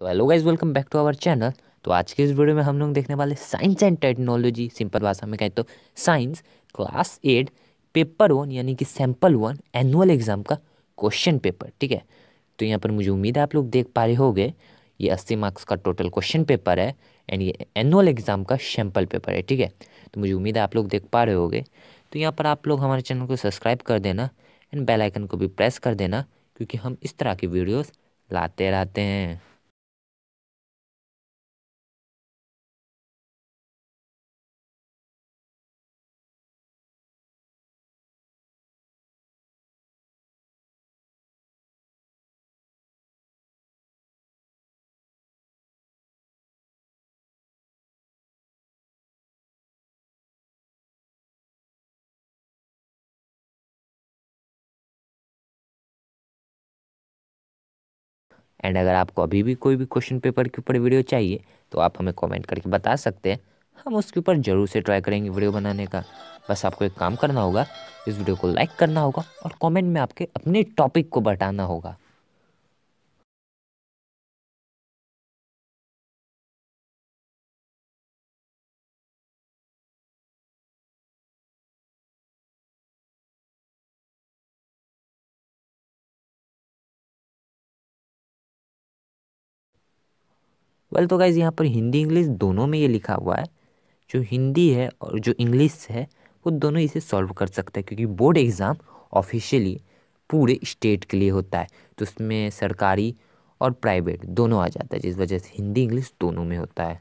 तो hello guys welcome back to our channel तो आज के इस वीडियो में हम लोग देखने वाले साइंस एंड टेक्नोलॉजी सिंपल भाषा में कहें तो science class eight paper one यानी कि सैम्पल वन एनुअल एग्ज़ाम का क्वेश्चन पेपर ठीक है तो यहाँ पर मुझे उम्मीद है आप लोग देख पा रहे हो ये अस्सी मार्क्स का टोटल क्वेश्चन पेपर है एंड ये एनुअल एग्ज़ाम का सैम्पल पेपर है ठीक है तो मुझे उम्मीद है आप लोग देख पा रहे हो तो यहाँ पर आप लोग हमारे चैनल को सब्सक्राइब कर देना एंड बेलाइकन को भी प्रेस कर देना क्योंकि हम इस तरह के वीडियोज़ लाते रहते हैं एंड अगर आपको अभी भी कोई भी क्वेश्चन पेपर के ऊपर वीडियो चाहिए तो आप हमें कमेंट करके बता सकते हैं हम उसके ऊपर ज़रूर से ट्राई करेंगे वीडियो बनाने का बस आपको एक काम करना होगा इस वीडियो को लाइक करना होगा और कॉमेंट में आपके अपने टॉपिक को बताना होगा अवेलेबल तो गाइज़ यहाँ पर हिंदी इंग्लिश दोनों में ये लिखा हुआ है जो हिंदी है और जो इंग्लिश है वो दोनों इसे सॉल्व कर सकते हैं क्योंकि बोर्ड एग्ज़ाम ऑफिशियली पूरे स्टेट के लिए होता है तो उसमें सरकारी और प्राइवेट दोनों आ जाता है जिस वजह से हिंदी इंग्लिश दोनों में होता है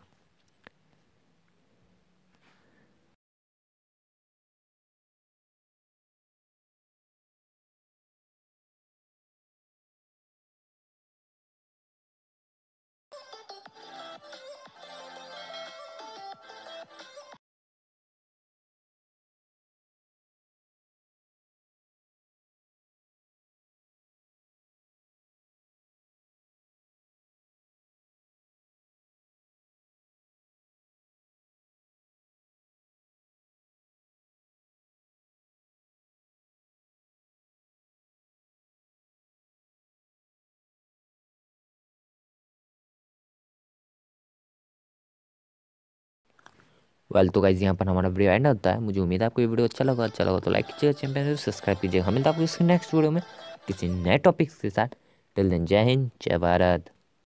वेल तो गाइज यहाँ पर हमारा वीडियो एंड होता है मुझे उम्मीद है आपको ये वीडियो अच्छा लगा अच्छा लगा तो लाइक कीजिएगा चैंपियन सब्सक्राइब कीजिएगा हमें तो आपको इसके नेक्स्ट वीडियो में किसी नए टॉपिक्स के साथ टिल दिन जय हिंद जय भारत